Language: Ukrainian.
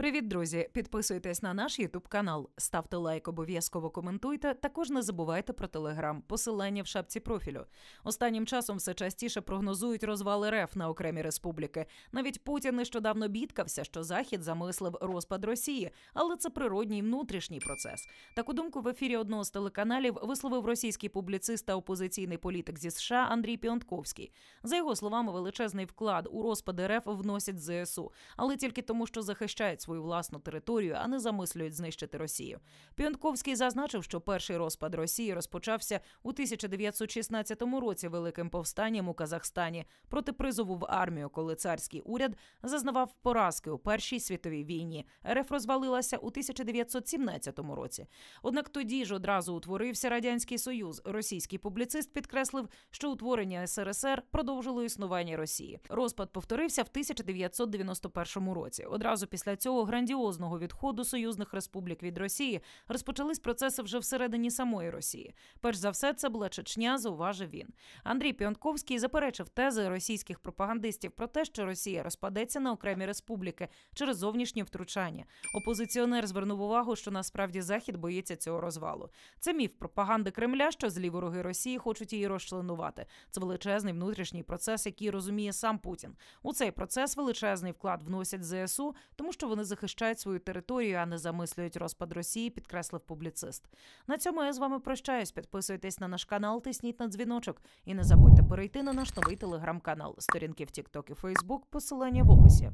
Привіт, друзі! Підписуйтесь на наш Ютуб канал, ставте лайк, обов'язково коментуйте. Також не забувайте про телеграм, посилання в шапці профілю. Останнім часом все частіше прогнозують розвали РФ на окремі республіки. Навіть Путін нещодавно бідкався, що Захід замислив розпад Росії, але це природній внутрішній процес. Таку думку в ефірі одного з телеканалів висловив російський публіцист та опозиційний політик зі США Андрій Піонтковський. За його словами, величезний вклад у розпад РФ вносять ЗСУ, але тільки тому, що захищають свою власну територію, а не замислюють знищити Росію. Піонтковський зазначив, що перший розпад Росії розпочався у 1916 році великим повстанням у Казахстані проти призову в армію, коли царський уряд зазнавав поразки у першій світовій війні. РФ розвалилася у 1917 році. Однак тоді ж одразу утворився радянський союз. Російський публіцист підкреслив, що утворення СРСР продовжило існування Росії. Розпад повторився в 1991 році. Одразу після цього можливо грандіозного відходу союзних республік від Росії розпочались процеси вже всередині самої Росії. Перш за все, це була Чечня, зауважив він. Андрій Піонковський заперечив тези російських пропагандистів про те, що Росія розпадеться на окремі республіки через зовнішнє втручання. Опозиціонер звернув увагу, що насправді захід боїться цього розвалу. Це міф пропаганди Кремля, що злі вороги Росії хочуть її розчленувати. Це величезний внутрішній процес, який розуміє сам Путін. У цей процес величезний вклад вносять ЗСУ, тому що вони захищають свою територію, а не замислюють розпад Росії, підкреслив публіцист. На цьому я з вами прощаюсь. Підписуйтесь на наш канал, тисніть на дзвіночок і не забудьте перейти на наш новий телеграм-канал, сторінки в TikTok і Facebook, посилання в описі.